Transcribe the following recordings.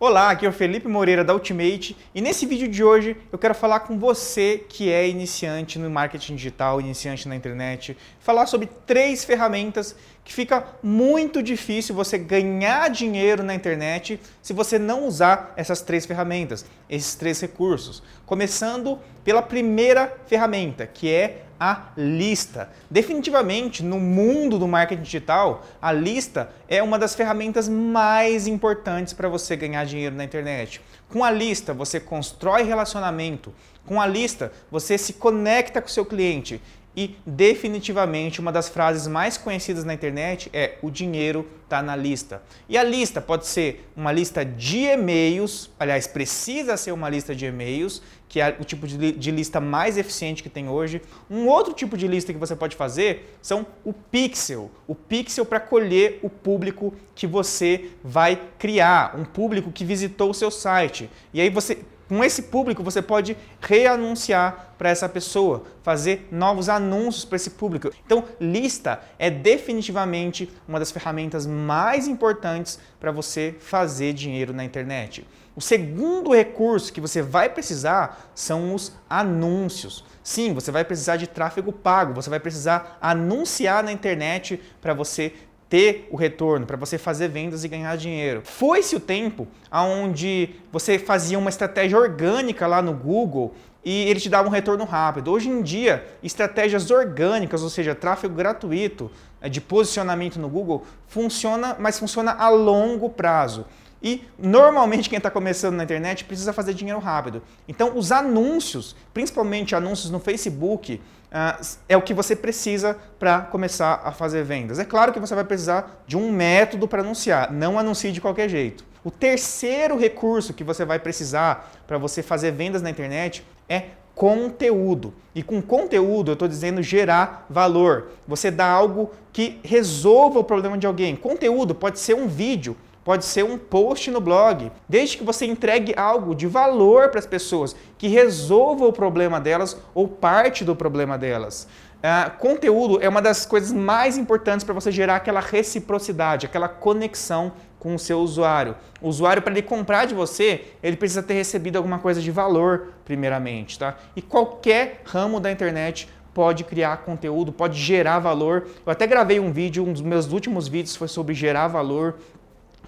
Olá, aqui é o Felipe Moreira da Ultimate e nesse vídeo de hoje eu quero falar com você que é iniciante no marketing digital, iniciante na internet, falar sobre três ferramentas que fica muito difícil você ganhar dinheiro na internet se você não usar essas três ferramentas, esses três recursos. Começando pela primeira ferramenta, que é a lista. Definitivamente, no mundo do marketing digital, a lista é uma das ferramentas mais importantes para você ganhar dinheiro na internet. Com a lista, você constrói relacionamento. Com a lista, você se conecta com o seu cliente. E definitivamente uma das frases mais conhecidas na internet é o dinheiro está na lista. E a lista pode ser uma lista de e-mails, aliás, precisa ser uma lista de e-mails, que é o tipo de, de lista mais eficiente que tem hoje. Um outro tipo de lista que você pode fazer são o pixel, o pixel para colher o público que você vai criar, um público que visitou o seu site. E aí você com esse público, você pode reanunciar para essa pessoa, fazer novos anúncios para esse público. Então, lista é definitivamente uma das ferramentas mais importantes para você fazer dinheiro na internet. O segundo recurso que você vai precisar são os anúncios. Sim, você vai precisar de tráfego pago, você vai precisar anunciar na internet para você ter o retorno, para você fazer vendas e ganhar dinheiro. Foi-se o tempo onde você fazia uma estratégia orgânica lá no Google e ele te dava um retorno rápido. Hoje em dia, estratégias orgânicas, ou seja, tráfego gratuito eh, de posicionamento no Google, funciona, mas funciona a longo prazo. E normalmente quem está começando na internet precisa fazer dinheiro rápido. Então, os anúncios, principalmente anúncios no Facebook, ah, é o que você precisa para começar a fazer vendas. É claro que você vai precisar de um método para anunciar, não anuncie de qualquer jeito. O terceiro recurso que você vai precisar para você fazer vendas na internet é conteúdo. E com conteúdo eu estou dizendo gerar valor. Você dá algo que resolva o problema de alguém. Conteúdo pode ser um vídeo, pode ser um post no blog, desde que você entregue algo de valor para as pessoas, que resolva o problema delas ou parte do problema delas. Uh, conteúdo é uma das coisas mais importantes para você gerar aquela reciprocidade, aquela conexão com o seu usuário. O usuário, para ele comprar de você, ele precisa ter recebido alguma coisa de valor, primeiramente, tá? E qualquer ramo da internet pode criar conteúdo, pode gerar valor. Eu até gravei um vídeo, um dos meus últimos vídeos foi sobre gerar valor,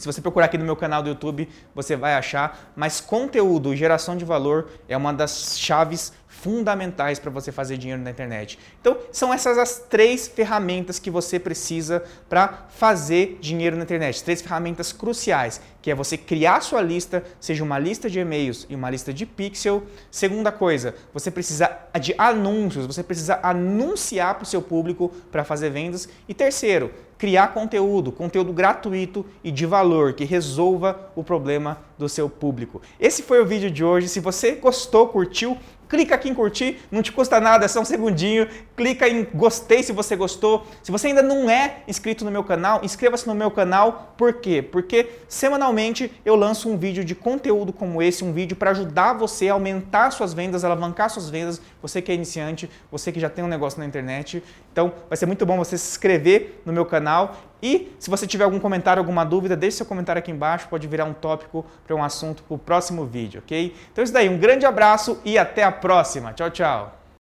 se você procurar aqui no meu canal do YouTube, você vai achar. Mas conteúdo, geração de valor é uma das chaves fundamentais para você fazer dinheiro na internet. Então, são essas as três ferramentas que você precisa para fazer dinheiro na internet. Três ferramentas cruciais, que é você criar sua lista, seja uma lista de e-mails e uma lista de pixel. Segunda coisa, você precisa de anúncios, você precisa anunciar para o seu público para fazer vendas. E terceiro, criar conteúdo, conteúdo gratuito e de valor que resolva o problema do seu público. Esse foi o vídeo de hoje. Se você gostou, curtiu, clica aqui em curtir, não te custa nada, é só um segundinho. Clica em gostei se você gostou. Se você ainda não é inscrito no meu canal, inscreva-se no meu canal. Por quê? Porque semanalmente eu lanço um vídeo de conteúdo como esse, um vídeo para ajudar você a aumentar suas vendas, alavancar suas vendas. Você que é iniciante, você que já tem um negócio na internet. Então, vai ser muito bom você se inscrever no meu canal. E se você tiver algum comentário, alguma dúvida, deixe seu comentário aqui embaixo, pode virar um tópico para um assunto para o próximo vídeo, ok? Então é isso daí, um grande abraço e até a próxima. Tchau, tchau!